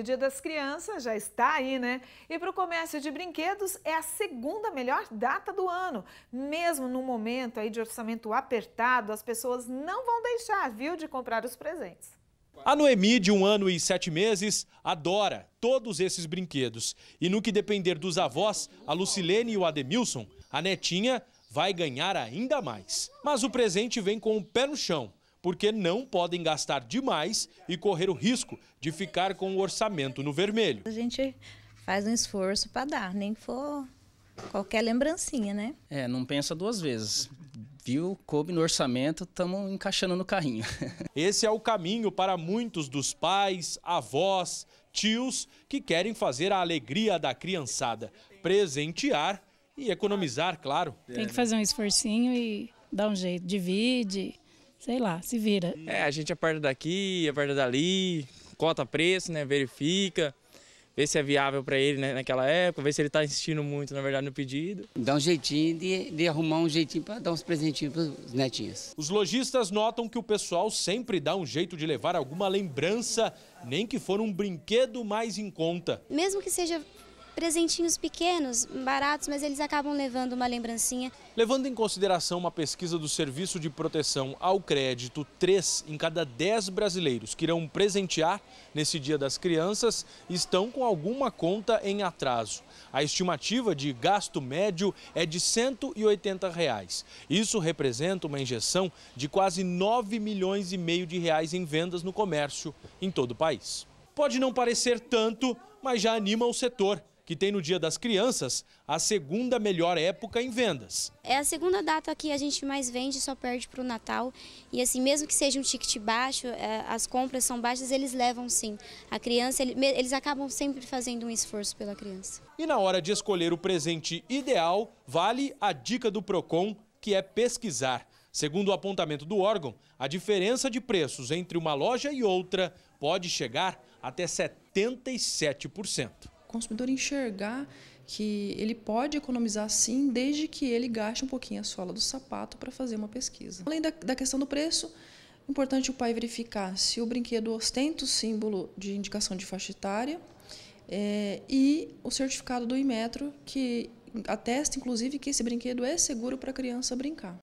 O Dia das Crianças já está aí, né? E para o comércio de brinquedos é a segunda melhor data do ano. Mesmo no momento aí de orçamento apertado, as pessoas não vão deixar, viu, de comprar os presentes. A Noemi, de um ano e sete meses, adora todos esses brinquedos. E no que depender dos avós, a Lucilene e o Ademilson, a netinha vai ganhar ainda mais. Mas o presente vem com o pé no chão porque não podem gastar demais e correr o risco de ficar com o orçamento no vermelho. A gente faz um esforço para dar, nem que for qualquer lembrancinha, né? É, não pensa duas vezes. Viu, coube no orçamento, estamos encaixando no carrinho. Esse é o caminho para muitos dos pais, avós, tios que querem fazer a alegria da criançada, presentear e economizar, claro. Tem que fazer um esforcinho e dar um jeito, divide, sei lá, se vira. É, a gente aperta daqui, aperta dali, cota preço, né? Verifica, vê se é viável para ele né, naquela época, vê se ele está insistindo muito, na verdade, no pedido. Dá um jeitinho de, de arrumar um jeitinho para dar uns presentinhos pros netinhos. Os lojistas notam que o pessoal sempre dá um jeito de levar alguma lembrança, nem que for um brinquedo mais em conta. Mesmo que seja presentinhos pequenos, baratos, mas eles acabam levando uma lembrancinha. Levando em consideração uma pesquisa do Serviço de Proteção ao Crédito, 3 em cada 10 brasileiros que irão presentear nesse Dia das Crianças estão com alguma conta em atraso. A estimativa de gasto médio é de R$ 180. Reais. Isso representa uma injeção de quase 9 milhões e meio de reais em vendas no comércio em todo o país. Pode não parecer tanto, mas já anima o setor que tem no Dia das Crianças a segunda melhor época em vendas. É a segunda data que a gente mais vende, só perde para o Natal. E assim, mesmo que seja um ticket baixo, é, as compras são baixas, eles levam sim. A criança, eles acabam sempre fazendo um esforço pela criança. E na hora de escolher o presente ideal, vale a dica do PROCON, que é pesquisar. Segundo o apontamento do órgão, a diferença de preços entre uma loja e outra pode chegar até 77% consumidor enxergar que ele pode economizar sim, desde que ele gaste um pouquinho a sola do sapato para fazer uma pesquisa. Além da, da questão do preço, é importante o pai verificar se o brinquedo ostenta o símbolo de indicação de faixa etária é, e o certificado do Inmetro, que atesta, inclusive, que esse brinquedo é seguro para a criança brincar.